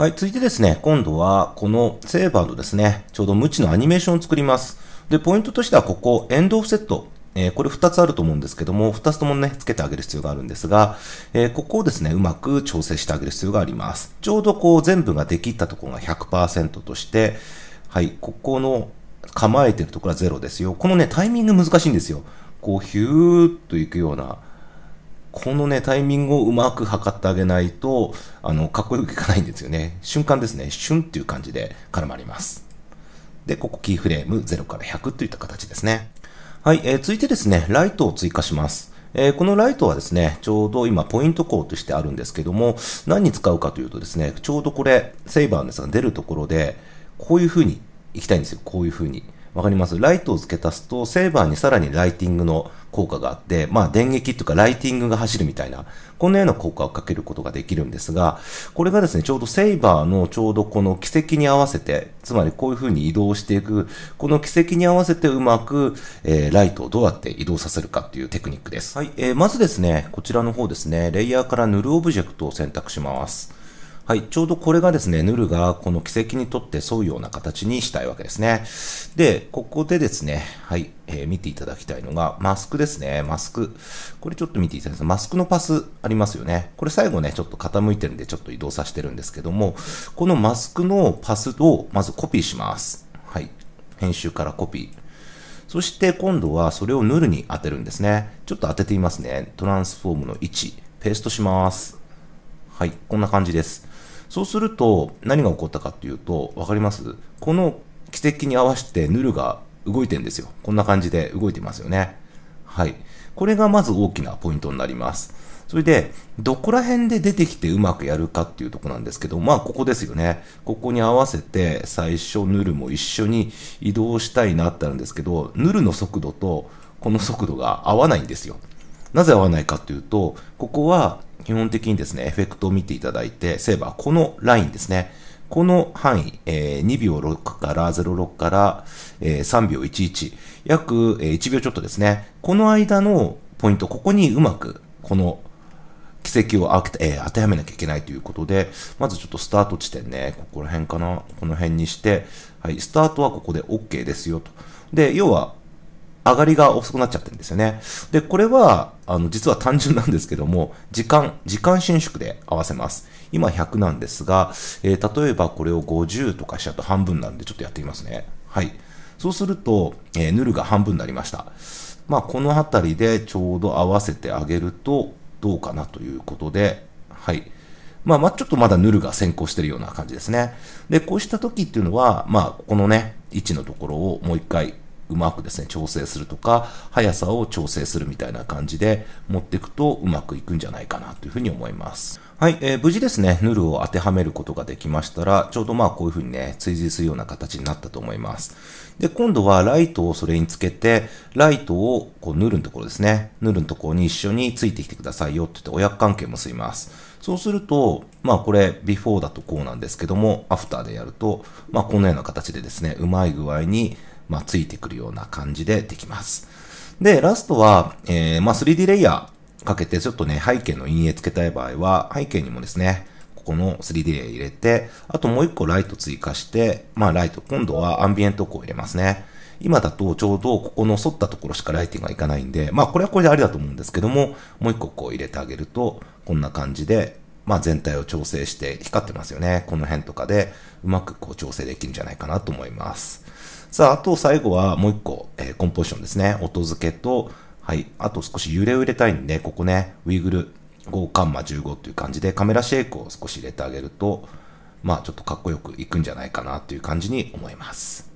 はい、続いてですね、今度はこのセーバーのですね、ちょうど無知のアニメーションを作ります。で、ポイントとしてはここ、エンドオフセット。えー、これ2つあると思うんですけども、2つともね、つけてあげる必要があるんですが、えー、ここをですね、うまく調整してあげる必要があります。ちょうどこう、全部ができたところが100%として、はい、ここの構えてるところは0ですよ。このね、タイミング難しいんですよ。こう、ヒューっといくような、このね、タイミングをうまく測ってあげないと、あの、かっこよくいかないんですよね。瞬間ですね。瞬っていう感じで絡まります。で、ここキーフレーム0から100といった形ですね。はい、えー、続いてですね、ライトを追加します。えー、このライトはですね、ちょうど今ポイント項としてあるんですけども、何に使うかというとですね、ちょうどこれ、セイバーのやつが出るところで、こういう風に行きたいんですよ。こういう風に。わかりますライトを付け足すと、セーバーにさらにライティングの効果があって、まあ電撃というかライティングが走るみたいな、こんなような効果をかけることができるんですが、これがですね、ちょうどセイバーのちょうどこの軌跡に合わせて、つまりこういう風に移動していく、この軌跡に合わせてうまく、えー、ライトをどうやって移動させるかっていうテクニックです。はい、えー、まずですね、こちらの方ですね、レイヤーから塗るオブジェクトを選択します。はい、ちょうどこれがですね、ヌルがこの奇跡にとって沿うような形にしたいわけですね。で、ここでですね、はい、えー、見ていただきたいのが、マスクですね、マスク。これちょっと見ていただきたいマスクのパスありますよね。これ最後ね、ちょっと傾いてるんで、ちょっと移動させてるんですけども、このマスクのパスをまずコピーします。はい、編集からコピー。そして今度はそれをヌルに当てるんですね。ちょっと当ててみますね。トランスフォームの位置、ペーストします。はい、こんな感じです。そうすると、何が起こったかっていうと、わかりますこの奇跡に合わせてヌルが動いてんですよ。こんな感じで動いてますよね。はい。これがまず大きなポイントになります。それで、どこら辺で出てきてうまくやるかっていうとこなんですけど、まあ、ここですよね。ここに合わせて、最初、ヌルも一緒に移動したいなってあるんですけど、ヌルの速度と、この速度が合わないんですよ。なぜ合わないかっていうと、ここは基本的にですね、エフェクトを見ていただいて、セーバー、このラインですね。この範囲、えー、2秒6から06から、えー、3秒11、約、1秒ちょっとですね。この間のポイント、ここにうまく、この、奇跡を、えー、当てはめなきゃいけないということで、まずちょっとスタート地点ね、ここら辺かな、この辺にして、はい、スタートはここで OK ですよと。で、要は、上がりが遅くなっちゃってるんですよね。で、これは、あの、実は単純なんですけども、時間、時間伸縮で合わせます。今100なんですが、えー、例えばこれを50とかしちゃうと半分なんで、ちょっとやってみますね。はい。そうすると、えー、ヌルが半分になりました。まあ、この辺りでちょうど合わせてあげると、どうかなということで、はい。まあ、まちょっとまだヌルが先行してるような感じですね。で、こうした時っていうのは、まあ、ここのね、位置のところをもう一回うまくですね、調整するとか、速さを調整するみたいな感じで持っていくとうまくいくんじゃないかなというふうに思います。はい、えー、無事ですね、ヌルを当てはめることができましたら、ちょうどまあこういうふうにね、追随するような形になったと思います。で、今度はライトをそれにつけて、ライトをこうヌルのところですね、ヌルのところに一緒についてきてくださいよって言って親子関係結びます。そうすると、まあこれ、ビフォーだとこうなんですけども、アフターでやると、まあこのような形でですね、うまい具合にまあ、ついてくるような感じでできます。で、ラストは、えー、まあ、3D レイヤーかけて、ちょっとね、背景の陰影つけたい場合は、背景にもですね、ここの 3D レイヤー入れて、あともう一個ライト追加して、まあ、ライト、今度はアンビエント光入れますね。今だとちょうどここの反ったところしかライティングがいかないんで、まあこれはこれでありだと思うんですけども、もう一個こう入れてあげると、こんな感じで、まあ全体を調整して光ってますよね。この辺とかでうまくこう調整できるんじゃないかなと思います。さあ、あと最後はもう一個、えー、コンポジションですね。音付けと、はい、あと少し揺れを入れたいんで、ここね、ウィグル5カンマ15っていう感じでカメラシェイクを少し入れてあげると、まあちょっとかっこよくいくんじゃないかなという感じに思います。